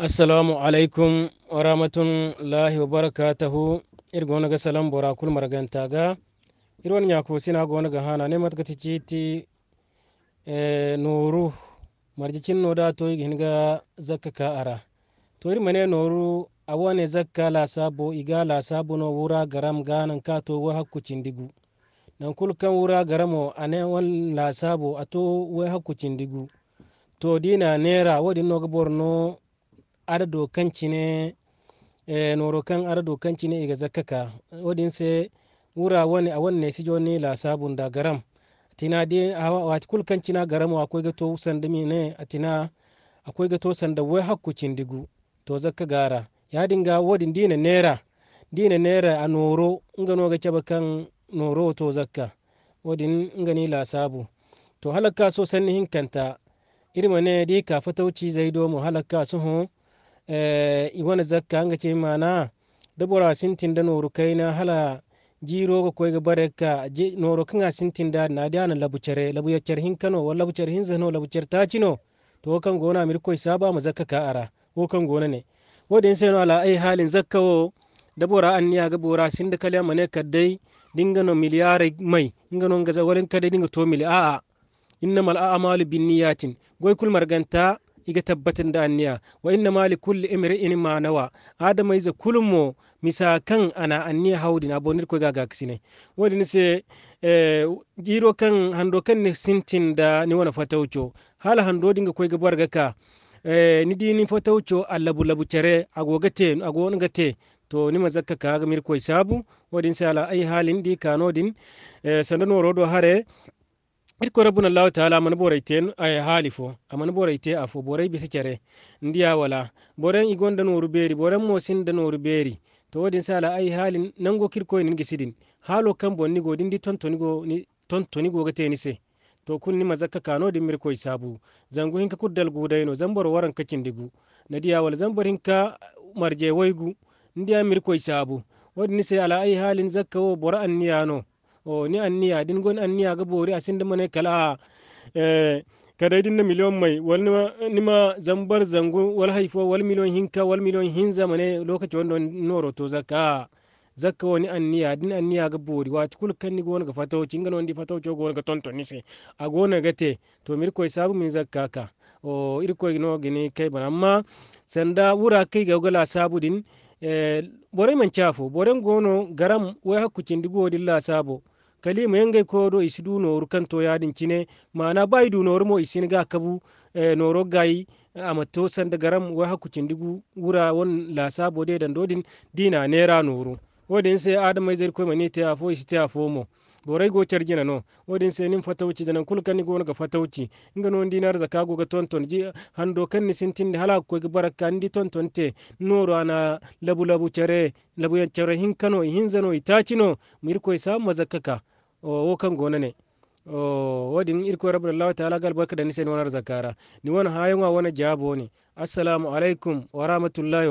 assalamu alaikum wa rahmatullahi wa barakatuhu irgo wani ga salam bora kul marganta ga irwan nyako sina gona ga hana ne matka tikiti ti e, noru marjicin no da to yin ga zakka ka ara to ir mane noru awane zakka la sabo iga la sabo no wura garam ganan ka to wa hakku cindigu nan kul kan wura garamo ane wan la sabo ato wa hakku cindigu to dina nera wadin no ga borno ardo kancine e eh, noro kan ardo ne iga zakaka odin se wura wani a wanne si joni la sabun da garam tina di awati kul kancina garam wa koy gato sandami ne atina akwai gato sanda wai hakku cindigu to zakka gara ya dinga wadin dina nera dina nera a noro ngano noga caba kan noro to zakka wadin ni la sabu to halakka so sanni hinkanta irma ne di ka fatauci zai domo halakka su ho Eh, iwana zakka anga ce mana dabora bora sintin da noru kai na hala jiro ga koy ga bareka noro kanga sintin da na da na labu cere labu ya cer hin kano wala labu cer hin zano labu cer ta cino to kan gona mir koy saba ma zakka ka ara ko kan gona ne wodin sai no ala ai halin zakka wo dabora bora ga bora sin da kalya mane kaddai dinga no miliyare mai dinga no ga zawarin kadai dinga to mili aa a innamal a'malu binniyatin goy kul marganta iga tabbatin da anniya wa inna mali kulli imri'in ma nawa adama iza kulmo misakan ana anniya na bonir ko gaga kisine wodi ni se eh, giro kan hando kan ne sintin da ni wana fatawcho hala hando dinga ko ga ni di ni dini fatawcho allabu labu cere agogate gate to ni mazakka ka ga mir koy sabu wodin sala ai halin di kanodin eh, sanan worodo hare irko rabbuna allah ta'ala man boray ten ay halifo aman boray te afo boray bisikere ndiya wala boren igon da noru beri boren mosin da noru beri to wodin sala ay halin nango kirko ngi gisidin halo kan bonni go dindi ton go ni ton tonigo ga tenise to kunni mazakka kano din mirko isabu zangu hinka kuddal gudaino zambor waran kakin digu nadiya wala zambor hinka marje waygu ndiya mirko isabu wodin sai ala ay halin zakka wo bora niyano o ni anniya din gon anniya ga bori asin da mane kala eh kadai din na miliyon mai wal nima zambar zango wal haifo wal miliyon hinka wal miliyon hinza mane lokaci wanda noro to zakka zakka wani anniya din anniya ga bori wa tukul kan ni gon ga fato cingan wandi fato cho gon ga tonto se a gona gate to mir koy sabu min zakka ka o ir koy no gini kai ban amma sanda wura kai ga gala sabu din eh, bore man chafo bore gono garam wai hakku cindi godi sabo kali mo yenge ko do isidu noru kanto yadin kine mana du noru mo isin ga kabu e, eh, noro gayi ama to sanda garam wa hakucin digu wura won la sabo de dan dodin dina nera noru sai zai se ne ta yafo afo ta yafo mu borai go carjina no wodin sai nin fatauci zanan kulkan ni gona ga fatauci inga non dinar zaka go ga tonton ji hando kan ni sintin da halaku ko ga baraka ndi tonton te noro ana labu labu care labu yan care hin kano hin zano no mir ko isa mazakaka o kan gona ne o wadin irko rabbul allah ta'ala gal barka da ni sen wonar zakara ni wani hayan wa wani jabo ni assalamu alaikum wa rahmatullahi